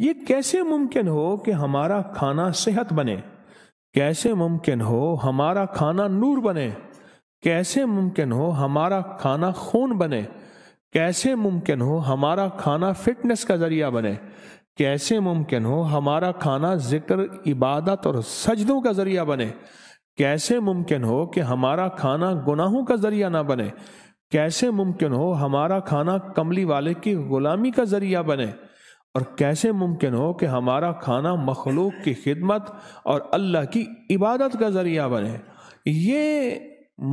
ये कैसे मुमकिन हो कि हमारा खाना सेहत बने कैसे मुमकिन हो हमारा खाना नूर बने कैसे मुमकिन हो हमारा खाना खून बने कैसे मुमकिन हो हमारा खाना फिटनेस का जरिया बने कैसे मुमकिन हो हमारा खाना जिक्र इबादत और सजदों का जरिया बने कैसे मुमकिन हो कि हमारा खाना गुनाहों का जरिया ना बने कैसे मुमकिन हो हमारा खाना कमली वाले की गुलामी का जरिया बने और कैसे मुमकिन हो कि हमारा खाना मखलूक की खिदमत और अल्लाह की इबादत का ज़रिया बने ये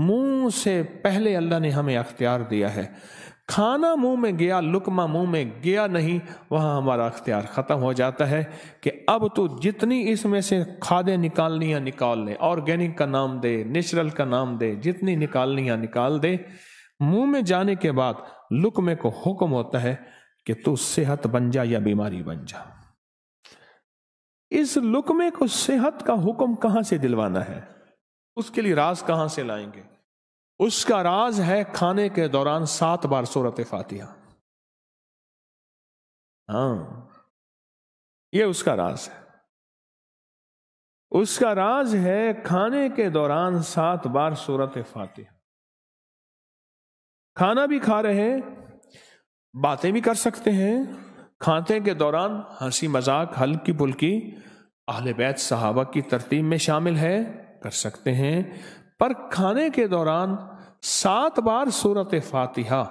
मुंह से पहले अल्लाह ने हमें अख्तियार दिया है खाना मुंह में गया लुकमा मुंह में गया नहीं वहाँ हमारा अख्तियार ख़त्म हो जाता है कि अब तो जितनी इसमें से खादें निकालनी या निकाल लें ऑर्गेनिक का नाम दे नेचुरल का नाम दे जितनी निकालनी या निकाल दे मुंह में जाने के बाद लुकमे को हुक्म होता है कि तू सेहत बन जा या बीमारी बन जा इस लुकमे को सेहत का हुक्म कहां से दिलवाना है उसके लिए राज कहां से लाएंगे उसका राज है खाने के दौरान सात बार सूरत फातिहा हाँ ये उसका राज है उसका राज है खाने के दौरान सात बार सूरत फातिहा खाना भी खा रहे हैं बातें भी कर सकते हैं खाते के दौरान हंसी मजाक हल्की पुल्की आहले बैत सहाबा की तरतीब में शामिल है कर सकते हैं पर खाने के दौरान सात बार सूरत फातिहा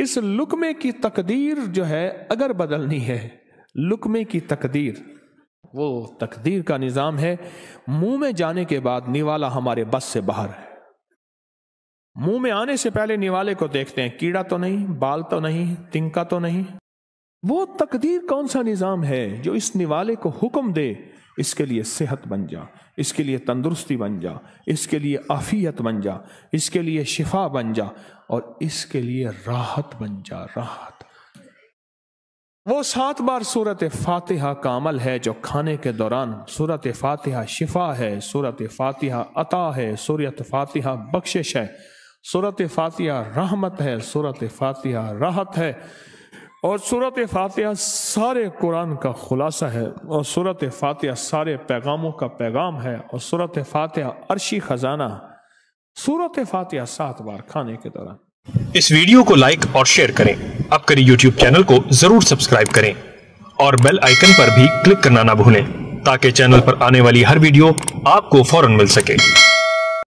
इस लुकमे की तकदीर जो है अगर बदलनी है लुकमे की तकदीर वो तकदीर का निज़ाम है मुंह में जाने के बाद निवाला हमारे बस से बाहर है मुंह में आने से पहले निवाले को देखते हैं कीड़ा तो नहीं बाल तो नहीं तिंका तो नहीं वो तकदीर कौन सा निज़ाम है जो इस निवाले को हुक्म दे इसके लिए सेहत बन जा इसके लिए तंदुरुस्ती बन जा इसके लिए आफियत बन जा इसके लिए शिफा बन जा और इसके लिए राहत बन जा राहत वो सात बार सूरत फातिहा का अमल है जो खाने के दौरान सूरत फातिहा शिफा है सूरत फातिहा अता है सूरत फातिहा बख्शिश है सूरत फातिहा रहमत है सूरत फातिहा राहत है और सूरत फातिहा सारे कुरान का खुलासा है और सूरत फातिहा सारे पैगामों का पैगाम है और सूरत फातिहा अरशी खजाना सूरत फातिहा सात बार खाने के दौरान इस वीडियो को लाइक और शेयर करें अब करें यूट्यूब चैनल को जरूर सब्सक्राइब करें और बेल आइकन पर भी क्लिक करना ना भूलें ताकि चैनल पर आने वाली हर वीडियो आपको फौरन मिल सके